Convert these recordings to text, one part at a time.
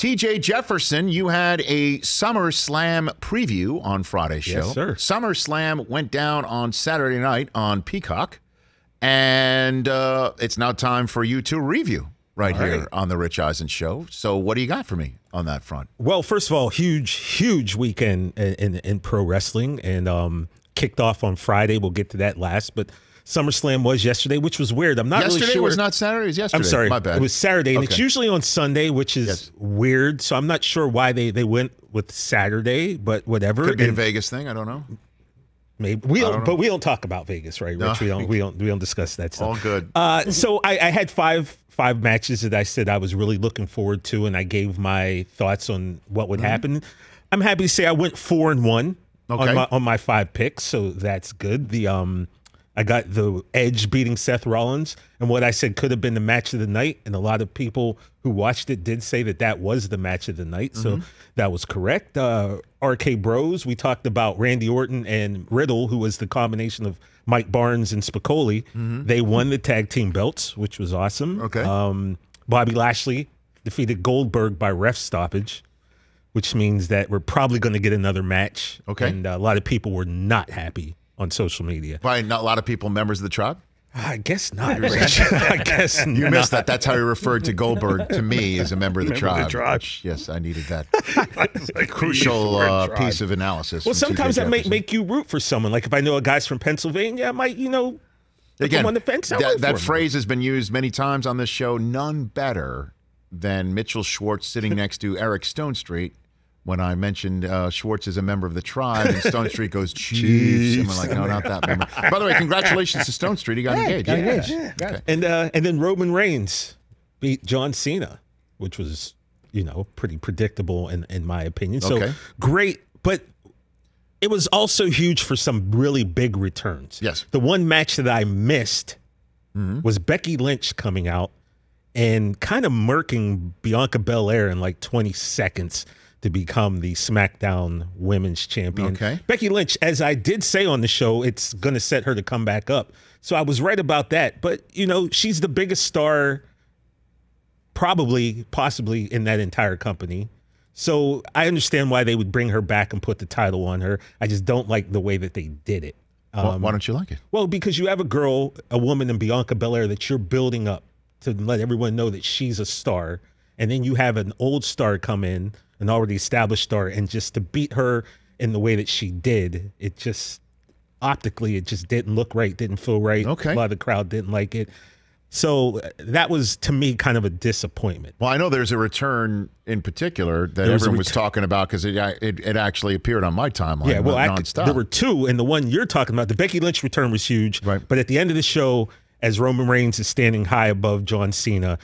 TJ Jefferson, you had a SummerSlam preview on Friday's show. Yes, sir. SummerSlam went down on Saturday night on Peacock, and uh, it's now time for you to review right all here right. on the Rich Eisen show. So, what do you got for me on that front? Well, first of all, huge, huge weekend in, in, in pro wrestling, and um, kicked off on Friday. We'll get to that last, but SummerSlam was yesterday, which was weird. I'm not yesterday really sure. was not Saturday. It was yesterday. I'm sorry. My bad. It was Saturday, and okay. it's usually on Sunday, which is yes. weird. So I'm not sure why they, they went with Saturday, but whatever. Could be and a Vegas thing. I don't know. Maybe we don't, don't but we don't talk about Vegas, right, Rich? No. We don't we don't we don't discuss that stuff. All good. Uh, so I, I, had five five matches that I said I was really looking forward to, and I gave my thoughts on what would mm -hmm. happen. I'm happy to say I went four and one okay. on my on my five picks, so that's good. The um I got the Edge beating Seth Rollins, and what I said could have been the match of the night. And a lot of people who watched it did say that that was the match of the night. Mm-hmm. So that was correct. Uh, RK Bros, we talked about Randy Orton and Riddle, who was the combination of Mike Barnes and Spicoli. Mm-hmm. They won the tag team belts, which was awesome. Okay. Um, Bobby Lashley defeated Goldberg by ref stoppage which means that we're probably going to get another match. Okay. And a lot of people were not happy on social media. Probably not a lot of people members of the tribe. I guess not, Rich. I guess you not. missed that. That's how he referred to Goldberg to me as a member of the member tribe. Of the tribe. yes, I needed that like crucial uh, uh piece of analysis. Well, sometimes that may make you root for someone. Like if I know a guy's from Pennsylvania, I might, you know, again on the fence. That, that phrase has been used many times on this show. None better than Mitchell Schwartz sitting next to Eric Stone Street when I mentioned uh, Schwartz is a member of the tribe and Stone Street goes Chiefs, and am like, no, not that member. By the way, congratulations to Stone Street. He got hey, engaged. Got yeah. engaged. Yeah. Okay. And uh, and then Roman Reigns beat John Cena, which was you know pretty predictable in in my opinion. So okay. great, but. It was also huge for some really big returns. Yes. The one match that I missed mm -hmm. was Becky Lynch coming out and kind of murking Bianca Belair in like 20 seconds to become the SmackDown Women's Champion. Okay. Becky Lynch, as I did say on the show, it's going to set her to come back up. So I was right about that. But, you know, she's the biggest star, probably, possibly in that entire company. So I understand why they would bring her back and put the title on her. I just don't like the way that they did it. Um, why don't you like it? Well, because you have a girl, a woman in Bianca Belair that you're building up to let everyone know that she's a star. And then you have an old star come in an already established star, and just to beat her in the way that she did, it just optically it just didn't look right, didn't feel right. Okay, a lot of the crowd didn't like it. So that was to me kind of a disappointment. Well, I know there's a return in particular that everyone was talking about because it, it, it actually appeared on my timeline. Yeah, well, I, there were two, and the one you're talking about, the Becky Lynch return was huge. Right. But at the end of the show, as Roman Reigns is standing high above John Cena,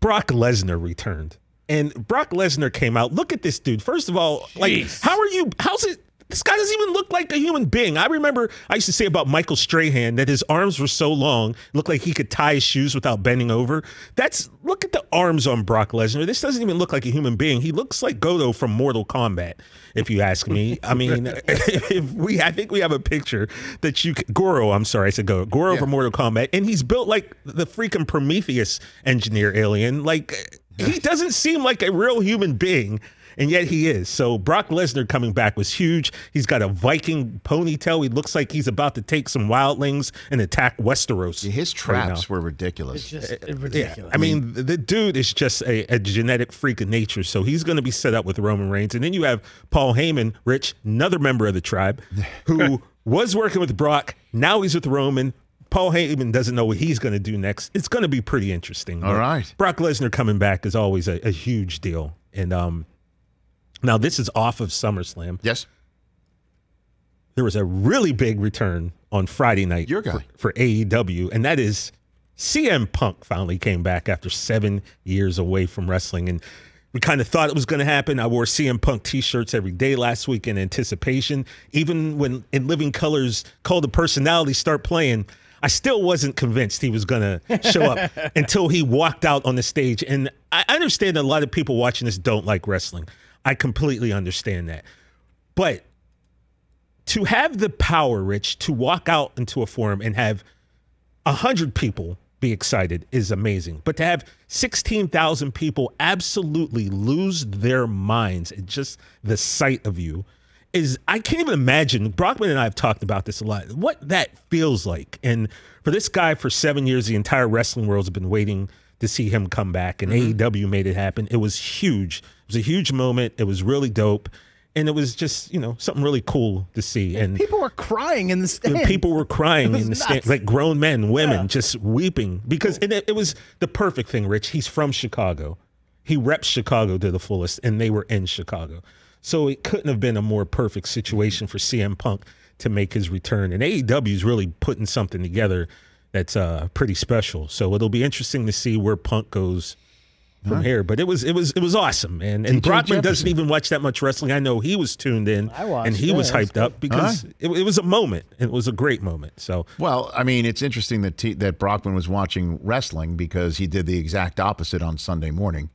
Brock Lesnar returned and Brock Lesnar came out. Look at this dude. First of all, Jeez. like, how are you? How's it? This guy doesn't even look like a human being. I remember I used to say about Michael Strahan that his arms were so long, looked like he could tie his shoes without bending over. That's look at the arms on Brock Lesnar. This doesn't even look like a human being. He looks like Godo from Mortal Kombat, if you ask me. I mean, we I think we have a picture that you Goro. I'm sorry, I said Godo. Goro yeah. from Mortal Kombat, and he's built like the freaking Prometheus engineer alien. Like he doesn't seem like a real human being, and yet he is. So Brock Lesnar coming back was huge. He's got a Viking ponytail. He looks like he's about to take some wildlings and attack Westeros. Yeah, his traps right were ridiculous. It's just ridiculous. Yeah. I mean, the dude is just a, a genetic freak of nature. So he's going to be set up with Roman Reigns, and then you have Paul Heyman, Rich, another member of the tribe, who. was working with Brock. Now he's with Roman. Paul Heyman doesn't know what he's going to do next. It's going to be pretty interesting. All right. Brock Lesnar coming back is always a, a huge deal. And um, now this is off of SummerSlam. Yes. There was a really big return on Friday night Your guy. For, for AEW, and that is CM Punk finally came back after seven years away from wrestling. And we kind of thought it was going to happen. I wore CM Punk t-shirts every day last week in anticipation. Even when In Living Colors called the Personality start playing – I still wasn't convinced he was going to show up until he walked out on the stage. And I understand that a lot of people watching this don't like wrestling. I completely understand that. But to have the power, Rich, to walk out into a forum and have 100 people be excited is amazing. But to have 16,000 people absolutely lose their minds at just the sight of you – is I can't even imagine. Brockman and I have talked about this a lot. What that feels like, and for this guy, for seven years, the entire wrestling world's been waiting to see him come back, and mm-hmm. AEW made it happen. It was huge. It was a huge moment. It was really dope. And it was just, you know, something really cool to see. And people were crying in the stands. People were crying in the stands, like grown men, women, yeah. just weeping because cool. it, it was the perfect thing. Rich, he's from Chicago. He reps Chicago to the fullest, and they were in Chicago. So it couldn't have been a more perfect situation for CM Punk to make his return. And AEW is really putting something together that's uh, pretty special. So it'll be interesting to see where Punk goes from huh. here. But it was it was it was awesome, man. And DJ Brockman Jefferson. doesn't even watch that much wrestling. I know he was tuned in watched, and he yeah, was hyped was up because huh? it, it, was a moment. It was a great moment. So well, I mean, it's interesting that T- that Brockman was watching wrestling because he did the exact opposite on Sunday morning.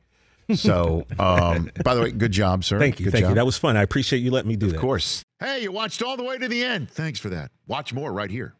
So, um, by the way, good job, sir. Thank you. Good thank job. you. That was fun. I appreciate you letting me do of that. Of course. Hey, you watched all the way to the end. Thanks for that. Watch more right here.